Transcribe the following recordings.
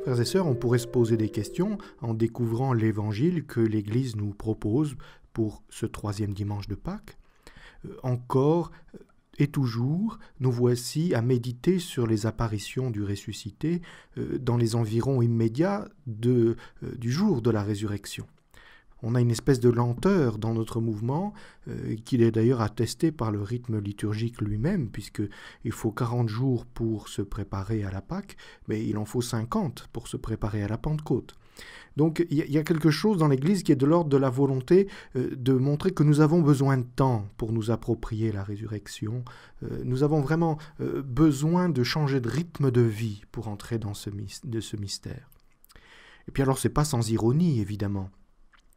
Frères et sœurs, on pourrait se poser des questions en découvrant l'évangile que l'Église nous propose pour ce troisième dimanche de Pâques. Euh, encore et toujours, nous voici à méditer sur les apparitions du ressuscité euh, dans les environs immédiats euh, du jour de la résurrection. On a une espèce de lenteur dans notre mouvement, euh, qu'il est d'ailleurs attesté par le rythme liturgique lui-même, puisqu'il faut 40 jours pour se préparer à la Pâque, mais il en faut 50 pour se préparer à la Pentecôte. Donc il y, a quelque chose dans l'Église qui est de l'ordre de la volonté euh, de montrer que nous avons besoin de temps pour nous approprier la résurrection. Euh, nous avons vraiment besoin de changer de rythme de vie pour entrer dans ce, ce mystère. Et puis alors c'est pas sans ironie évidemment.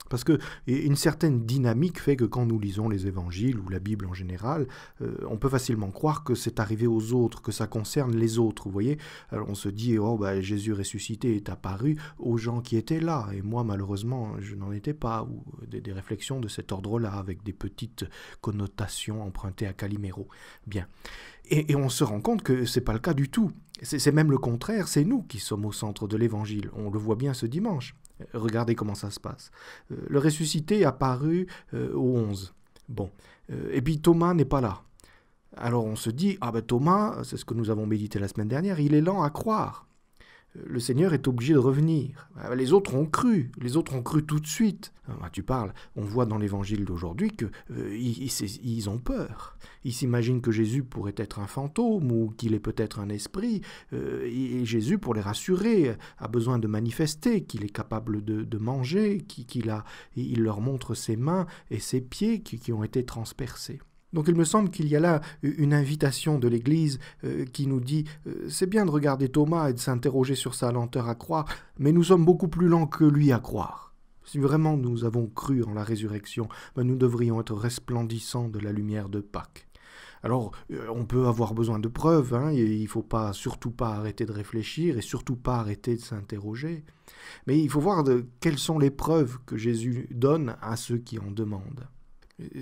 Parce que une certaine dynamique fait que quand nous lisons les évangiles ou la Bible en général, euh, on peut facilement croire que c'est arrivé aux autres, que ça concerne les autres. Vous voyez, on se dit oh bah, Jésus ressuscité est apparu aux gens qui étaient là, et moi malheureusement je n'en étais pas. Ou euh, des, réflexions de cet ordre-là avec des petites connotations empruntées à Calimero. Bien. et, on se rend compte que ce n'est pas le cas du tout. C'est même le contraire, c'est nous qui sommes au centre de l'Évangile. On le voit bien ce dimanche. Regardez comment ça se passe. Euh, le ressuscité est apparu euh, au 11. Bon. Euh, et puis Thomas n'est pas là. Alors on se dit, ah ben Thomas, c'est ce que nous avons médité la semaine dernière, il est lent à croire le Seigneur est obligé de revenir. Euh, les autres ont cru, les autres ont cru tout de suite. Euh, ah, tu parles, on voit dans l'évangile d'aujourd'hui qu'ils euh, ils ont peur. Ils s'imaginent que Jésus pourrait être un fantôme ou qu'il est peut-être un esprit. et Jésus, pour les rassurer, a besoin de manifester qu'il est capable de, manger, qu'il a, il leur montre ses mains et ses pieds qui ont été transpercés. Donc il me semble qu'il y a là euh, une invitation de l'Église euh, qui nous dit euh, c'est bien de regarder Thomas et de s'interroger sur sa lenteur à croire, mais nous sommes beaucoup plus lents que lui à croire. Si vraiment nous avons cru en la résurrection, ben, nous devrions être resplendissants de la lumière de Pâques. Alors, on peut avoir besoin de preuves, hein, et il ne faut pas, surtout pas arrêter de réfléchir et surtout pas arrêter de s'interroger. Mais il faut voir de, quelles sont les preuves que Jésus donne à ceux qui en demandent.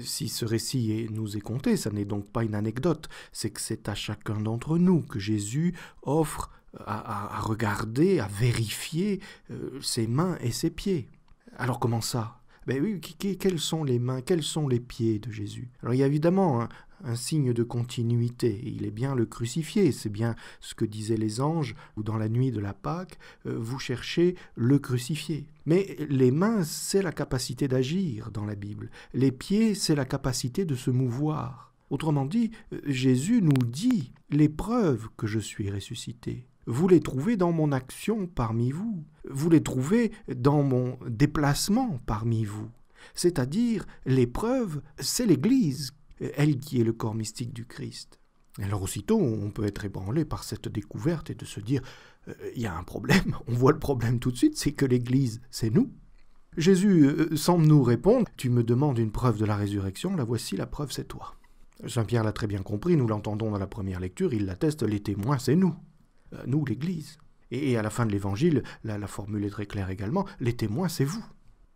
Si ce récit nous est conté, ça n'est donc pas une anecdote, c'est que c'est à chacun d'entre nous que Jésus offre à, regarder, à vérifier euh, ses mains et ses pieds. Alors comment ça ben oui, quelles sont les mains, quels sont les pieds de Jésus Alors il y a évidemment hein, un signe de continuité. Il est bien le crucifié, c'est bien ce que disaient les anges, ou dans la nuit de la Pâque, euh, vous cherchez le crucifié. Mais les mains, c'est la capacité d'agir dans la Bible. Les pieds, c'est la capacité de se mouvoir. Autrement dit, euh, Jésus nous dit les preuves que je suis ressuscité. Vous les trouvez dans mon action parmi vous. Vous les trouvez dans mon déplacement parmi vous. C'est-à-dire, les preuves, c'est l'Église elle qui est le corps mystique du Christ. Alors aussitôt, on peut être ébranlé par cette découverte et de se dire, euh, il y a un problème, on voit le problème tout de suite, c'est que l'Église, c'est nous. Jésus euh, semble nous répondre, tu me demandes une preuve de la résurrection, la voici, la preuve c'est toi. Saint Pierre l'a très bien compris, nous l'entendons dans la première lecture, il l'atteste, les témoins c'est nous, euh, nous l'Église. Et, à la fin de l'Évangile, la formule est très claire également, les témoins c'est vous.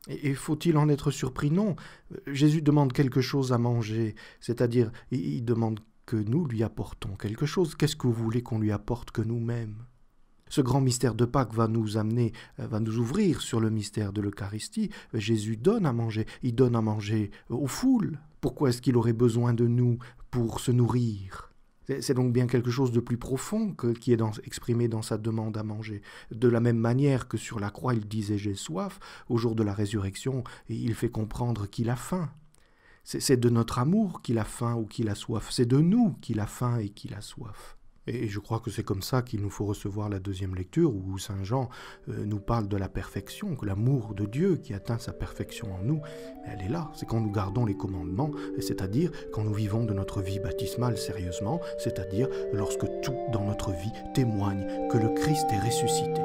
Et faut-il en être surpris Non. Euh, Jésus demande quelque chose à manger, c'est-à-dire il demande que nous lui apportons quelque chose. Qu'est-ce que vous voulez qu'on lui apporte que nous-mêmes ce grand mystère de Pâques va nous amener, euh, va nous ouvrir sur le mystère de l'Eucharistie. Jésus donne à manger, il donne à manger aux foules. Pourquoi est-ce qu'il aurait besoin de nous pour se nourrir c'est donc bien quelque chose de plus profond qui est exprimé dans sa demande à manger. De la même manière que sur la croix il disait j'ai soif, au jour de la résurrection il fait comprendre qu'il a faim. C'est de notre amour qu'il a faim ou qu'il a soif, c'est de nous qu'il a faim et qu'il a soif. Et je crois que c'est comme ça qu'il nous faut recevoir la deuxième lecture où Saint Jean euh, nous parle de la perfection, que l'amour de Dieu qui atteint sa perfection en nous, elle est là, c'est quand nous gardons les commandements, c'est-à-dire quand nous vivons de notre vie baptismale sérieusement, c'est-à-dire lorsque tout dans notre vie témoigne que le Christ est ressuscité.